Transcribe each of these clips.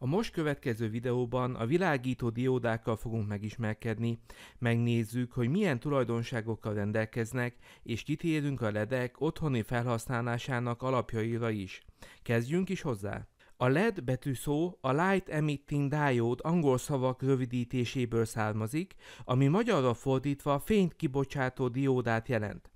A most következő videóban a világító diódákkal fogunk megismerkedni, megnézzük, hogy milyen tulajdonságokkal rendelkeznek, és kitérünk a ledek otthoni felhasználásának alapjaira is. Kezdjünk is hozzá! A LED szó a Light Emitting Diode angol szavak rövidítéséből származik, ami magyarra fordítva fényt kibocsátó diódát jelent.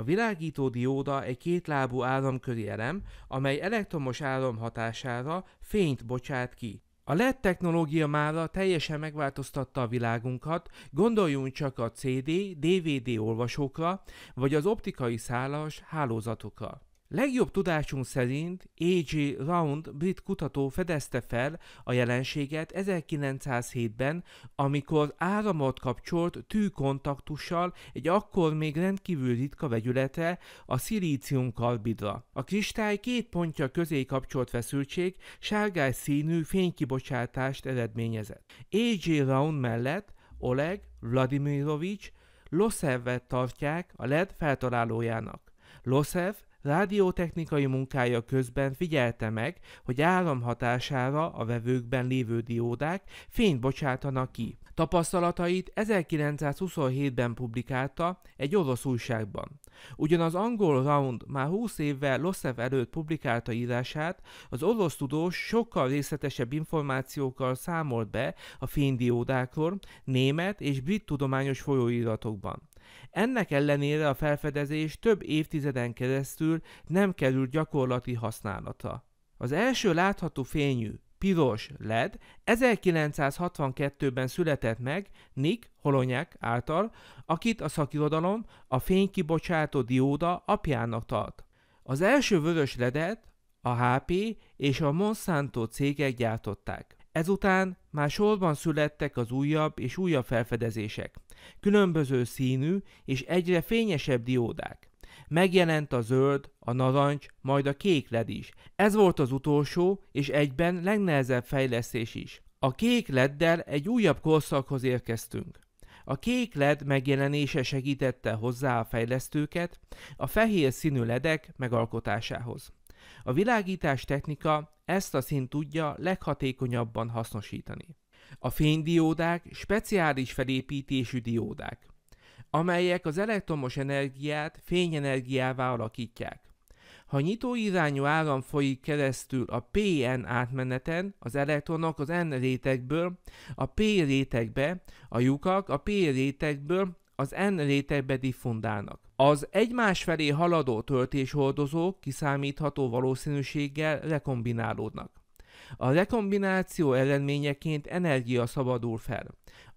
A világító dióda egy kétlábú áramköri elem, amely elektromos áram hatására fényt bocsát ki. A LED technológia mára teljesen megváltoztatta a világunkat, gondoljunk csak a CD, DVD olvasókra, vagy az optikai szálas hálózatokra. Legjobb tudásunk szerint A.G. Round brit kutató fedezte fel a jelenséget 1907-ben, amikor áramot kapcsolt tűkontaktussal egy akkor még rendkívül ritka vegyülete a szilícium karbidra. A kristály két pontja közé kapcsolt feszültség sárgás színű fénykibocsátást eredményezett. A.G. Round mellett Oleg Vladimirovics Losevet tartják a LED feltalálójának. Losev Rádiótechnikai munkája közben figyelte meg, hogy állam hatására a vevőkben lévő diódák fényt bocsátanak ki. Tapasztalatait 1927-ben publikálta egy orosz újságban. Ugyanaz angol Round már 20 évvel Lossev előtt publikálta írását, az orosz tudós sokkal részletesebb információkkal számolt be a fénydiódákról német és brit tudományos folyóiratokban. Ennek ellenére a felfedezés több évtizeden keresztül nem került gyakorlati használata. Az első látható fényű, piros LED 1962-ben született meg Nick Holonyák által, akit a szakirodalom a fénykibocsátó dióda apjának tart. Az első vörös ledet a HP és a Monsanto cégek gyártották. Ezután már sorban születtek az újabb és újabb felfedezések, különböző színű és egyre fényesebb diódák. Megjelent a zöld, a narancs, majd a kék led is. Ez volt az utolsó és egyben legnehezebb fejlesztés is. A kék leddel egy újabb korszakhoz érkeztünk. A kék led megjelenése segítette hozzá a fejlesztőket a fehér színű ledek megalkotásához. A világítás technika ezt a szint tudja leghatékonyabban hasznosítani. A fénydiódák speciális felépítésű diódák, amelyek az elektromos energiát fényenergiává alakítják. Ha nyitó irányú áram folyik keresztül a PN átmeneten, az elektronok az N rétegből a P rétegbe, a lyukak a P rétegből az N rétegbe diffundálnak. Az egymás felé haladó töltéshordozók kiszámítható valószínűséggel rekombinálódnak. A rekombináció eredményeként energia szabadul fel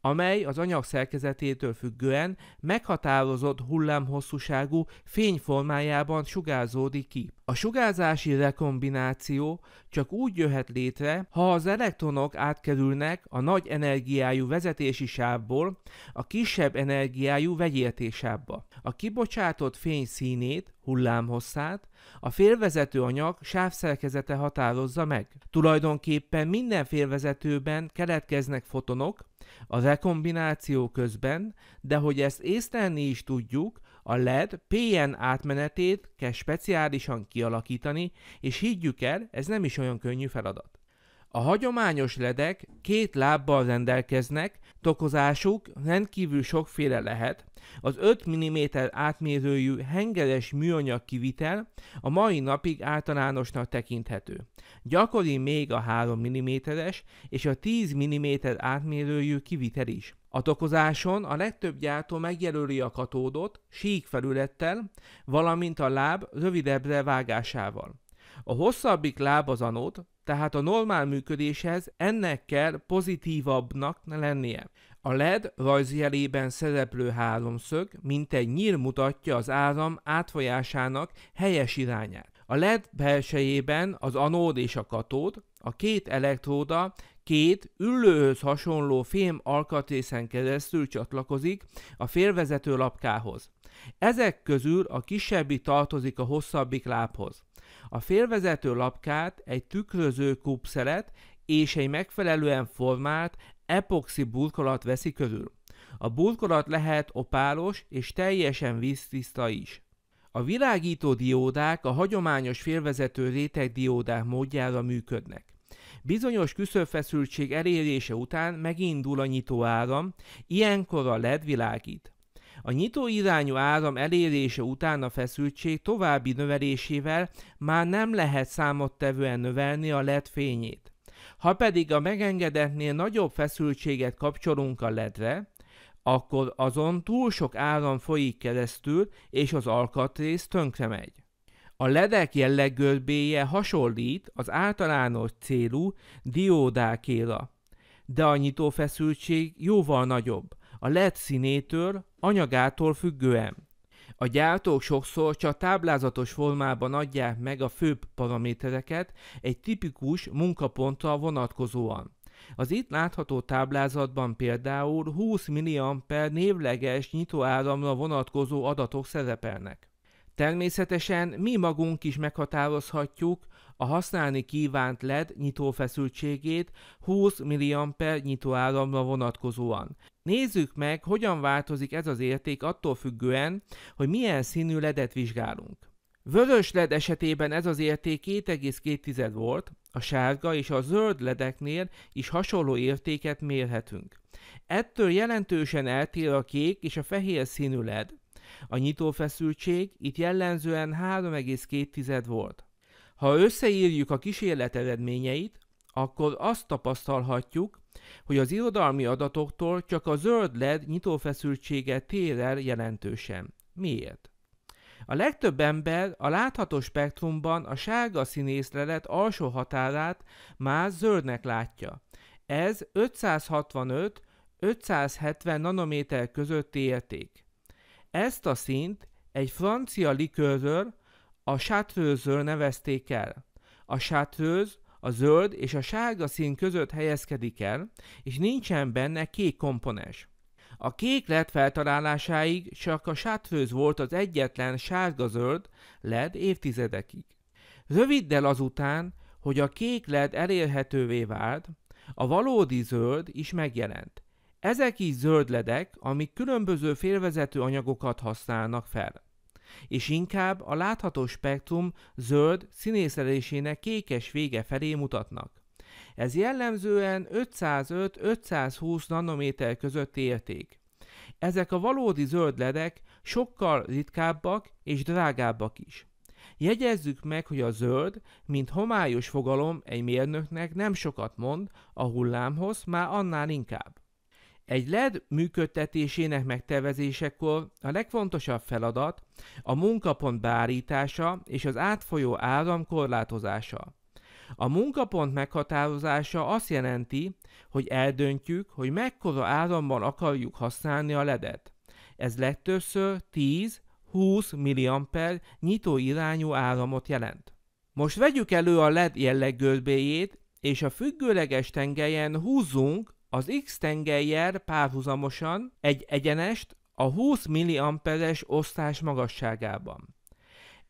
amely az anyag szerkezetétől függően meghatározott hullámhosszúságú fényformájában sugárzódik ki. A sugárzási rekombináció csak úgy jöhet létre, ha az elektronok átkerülnek a nagy energiájú vezetési sávból a kisebb energiájú vegyértésába. A kibocsátott fény színét, hullámhosszát, a félvezető anyag sávszerkezete határozza meg. Tulajdonképpen minden félvezetőben keletkeznek fotonok a rekombináció közben, de hogy ezt észlelni is tudjuk, a LED PN átmenetét kell speciálisan kialakítani, és higgyük el, ez nem is olyan könnyű feladat. A hagyományos ledek két lábbal rendelkeznek, tokozásuk rendkívül sokféle lehet. Az 5 mm átmérőjű hengeres műanyag kivitel a mai napig általánosnak tekinthető. Gyakori még a 3 mm-es és a 10 mm átmérőjű kivitel is. A tokozáson a legtöbb gyártó megjelöli a katódot sík felülettel, valamint a láb rövidebbre vágásával. A hosszabbik láb az anód, tehát a normál működéshez ennek kell pozitívabbnak lennie. A LED rajzjelében szereplő háromszög mint egy nyíl mutatja az áram átfolyásának helyes irányát. A LED belsejében az anód és a katód, a két elektróda két üllőhöz hasonló fém alkatrészen keresztül csatlakozik a félvezető lapkához. Ezek közül a kisebbi tartozik a hosszabbik lábhoz. A félvezető lapkát, egy tükröző kupszelet és egy megfelelően formált epoxi burkolat veszi körül. A burkolat lehet opálos és teljesen víztiszta is. A világító diódák a hagyományos félvezető rétegdiódák módjára működnek. Bizonyos küszöbfeszültség elérése után megindul a nyitóáram, ilyenkor a LED világít. A nyitó irányú áram elérése után a feszültség további növelésével már nem lehet számottevően növelni a LED fényét. Ha pedig a megengedetnél nagyobb feszültséget kapcsolunk a ledre, akkor azon túl sok áram folyik keresztül, és az alkatrész tönkre megy. A ledek jelleggörbéje hasonlít az általános célú diódákéra, de a nyitófeszültség jóval nagyobb. A LED színétől anyagától függően. A gyártók sokszor csak táblázatos formában adják meg a főbb paramétereket egy tipikus munkaponttal vonatkozóan. Az itt látható táblázatban például 20 mA névleges nyitóáramra vonatkozó adatok szerepelnek. Természetesen mi magunk is meghatározhatjuk, a használni kívánt LED nyitófeszültségét 20 mA nyitóáramra vonatkozóan. Nézzük meg, hogyan változik ez az érték attól függően, hogy milyen színű ledet vizsgálunk. Vörös led esetében ez az érték 2,2 volt, a sárga és a zöld ledeknél is hasonló értéket mérhetünk. Ettől jelentősen eltér a kék és a fehér színű led. A nyitófeszültség itt jellemzően 3,2 volt. Ha összeírjuk a kísérlet eredményeit, akkor azt tapasztalhatjuk, hogy az irodalmi adatoktól csak a zöld led nyitófeszültsége tér el jelentősen. Miért? A legtöbb ember a látható spektrumban a sárga színészlelet alsó határát már zöldnek látja. Ez 565-570 nanométer közötti érték. Ezt a szint egy francia likőrről a sátrőzről nevezték el. A sátrőz a zöld és a sárga szín között helyezkedik el, és nincsen benne kék komponens. A kék LED feltalálásáig csak a sátrőz volt az egyetlen sárga-zöld LED évtizedekig. Röviddel azután, hogy a kék LED elérhetővé vált, a valódi zöld is megjelent. Ezek is zöld ledek, amik különböző félvezető anyagokat használnak fel és inkább a látható spektrum zöld színészelésének kékes vége felé mutatnak. Ez jellemzően 505-520 nanométer közötti érték. Ezek a valódi zöld ledek sokkal ritkábbak és drágábbak is. Jegyezzük meg, hogy a zöld, mint homályos fogalom egy mérnöknek nem sokat mond, a hullámhoz már annál inkább. Egy LED működtetésének megtervezésekor a legfontosabb feladat a munkapont beállítása és az átfolyó áram korlátozása. A munkapont meghatározása azt jelenti, hogy eldöntjük, hogy mekkora áramban akarjuk használni a ledet. Ez legtöbbször 10-20 mA nyitó irányú áramot jelent. Most vegyük elő a LED jelleggörbéjét, és a függőleges tengelyen húzzunk az X tengelyer párhuzamosan egy egyenest a 20 milliamperes osztás magasságában.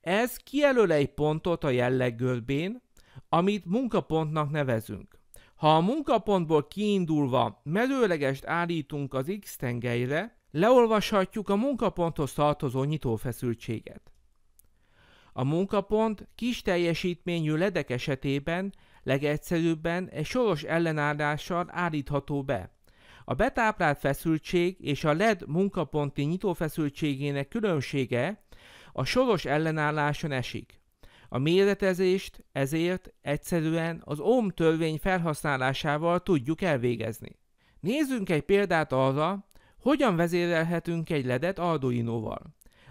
Ez kijelöl egy pontot a jelleggörbén, amit munkapontnak nevezünk. Ha a munkapontból kiindulva merőlegest állítunk az X tengelyre, leolvashatjuk a munkaponthoz tartozó nyitófeszültséget. A munkapont kis teljesítményű ledek esetében legegyszerűbben egy soros ellenállással állítható be. A betáplált feszültség és a LED munkaponti nyitófeszültségének különbsége a soros ellenálláson esik. A méretezést ezért egyszerűen az ohm törvény felhasználásával tudjuk elvégezni. Nézzünk egy példát arra, hogyan vezérelhetünk egy ledet Arduino-val.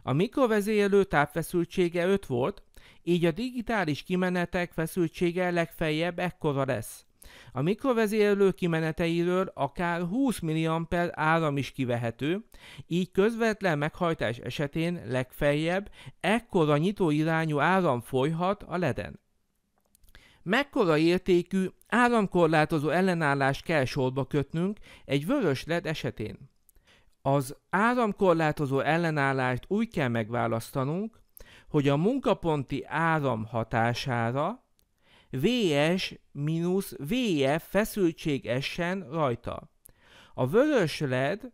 A mikrovezérlő tápfeszültsége 5 volt, így a digitális kimenetek feszültsége legfeljebb ekkora lesz. A mikrovezérlő kimeneteiről akár 20 mA áram is kivehető, így közvetlen meghajtás esetén legfeljebb ekkora nyitóirányú áram folyhat a leden. Mekkora értékű áramkorlátozó ellenállást kell sorba kötnünk egy vörös led esetén? Az áramkorlátozó ellenállást úgy kell megválasztanunk, hogy a munkaponti áram hatására VS minusz VF e feszültség essen rajta. A vörös led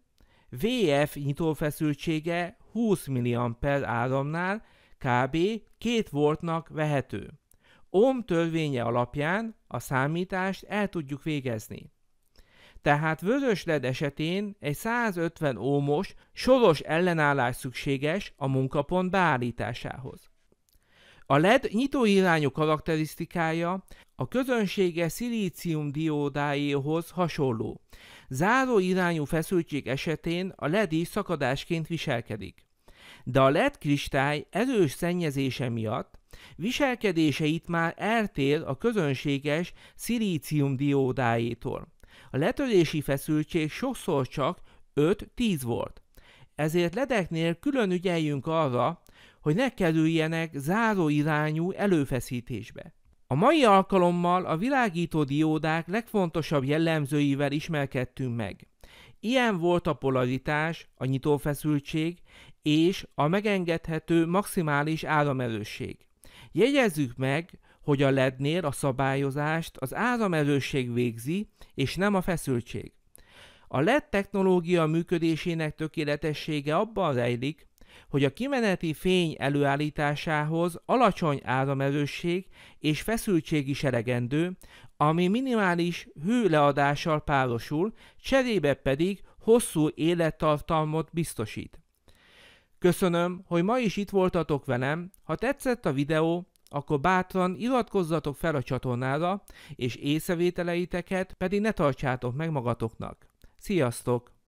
VF nyitófeszültsége 20 mA áramnál kb. 2 voltnak vehető. Ohm törvénye alapján a számítást el tudjuk végezni. Tehát vörös led esetén egy 150 ómos soros ellenállás szükséges a munkapont beállításához. A LED nyitóirányú karakterisztikája a közönsége szilícium diódáéhoz hasonló. Záró irányú feszültség esetén a LED is szakadásként viselkedik. De a LED kristály erős szennyezése miatt viselkedése itt már eltér a közönséges szilícium diódájétól. A letörési feszültség sokszor csak 5-10 volt. Ezért ledeknél külön ügyeljünk arra, hogy ne kerüljenek záróirányú előfeszítésbe. A mai alkalommal a világító diódák legfontosabb jellemzőivel ismerkedtünk meg. Ilyen volt a polaritás, a nyitófeszültség és a megengedhető maximális áramerősség. Jegyezzük meg, hogy a lednél a szabályozást az áramerősség végzi, és nem a feszültség. A LED technológia működésének tökéletessége abban rejlik, hogy a kimeneti fény előállításához alacsony áramerősség és feszültség is elegendő, ami minimális hőleadással párosul, cserébe pedig hosszú élettartalmot biztosít. Köszönöm, hogy ma is itt voltatok velem, ha tetszett a videó, akkor bátran iratkozzatok fel a csatornára, és észrevételeiteket pedig ne tartsátok meg magatoknak. Sziasztok!